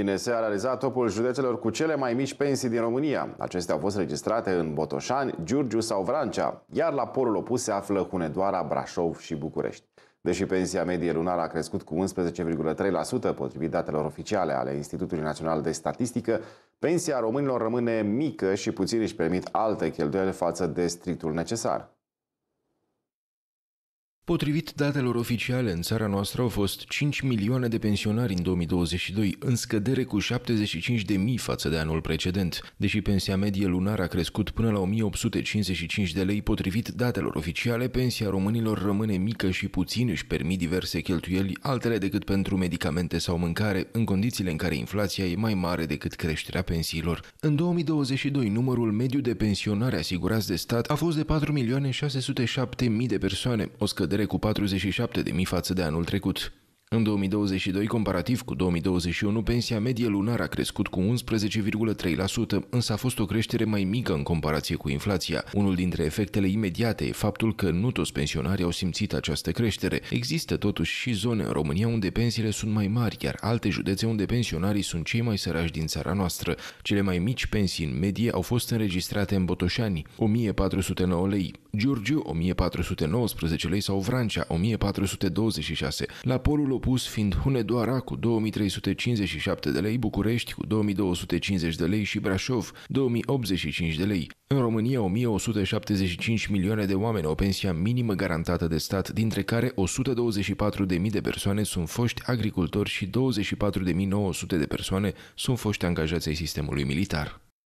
INS a realizat topul județelor cu cele mai mici pensii din România. Acestea au fost registrate în Botoșani, Giurgiu sau Vrancea, iar la polul opus se află Hunedoara, Brașov și București. Deși pensia medie lunară a crescut cu 11,3% potrivit datelor oficiale ale Institutului Național de Statistică, pensia românilor rămâne mică și puțin își permit alte cheltuieli față de strictul necesar. Potrivit datelor oficiale, în țara noastră au fost 5 milioane de pensionari în 2022, în scădere cu 75 de mii față de anul precedent. Deși pensia medie lunară a crescut până la 1855 de lei, potrivit datelor oficiale, pensia românilor rămâne mică și puțin își permit diverse cheltuieli, altele decât pentru medicamente sau mâncare, în condițiile în care inflația e mai mare decât creșterea pensiilor. În 2022, numărul mediu de pensionari asigurați de stat a fost de 4.607.000 de persoane, o scădere creștere cu 47.000 față de anul trecut. În 2022, comparativ cu 2021, pensia medie lunară a crescut cu 11,3%, însă a fost o creștere mai mică în comparație cu inflația. Unul dintre efectele imediate e faptul că nu toți pensionarii au simțit această creștere. Există totuși și zone în România unde pensiile sunt mai mari, iar alte județe unde pensionarii sunt cei mai săraci din țara noastră. Cele mai mici pensii în medie au fost înregistrate în Botoșani, 1409 lei, Giurgiu 1419 lei sau Vrancea 1426, la polul opus fiind Hunedoara cu 2357 de lei, București cu 2250 de lei și Brașov 2085 de lei. În România 1175 milioane de oameni o pensia minimă garantată de stat, dintre care 124.000 de persoane sunt foști agricultori și 24.900 de persoane sunt foști angajați ai sistemului militar.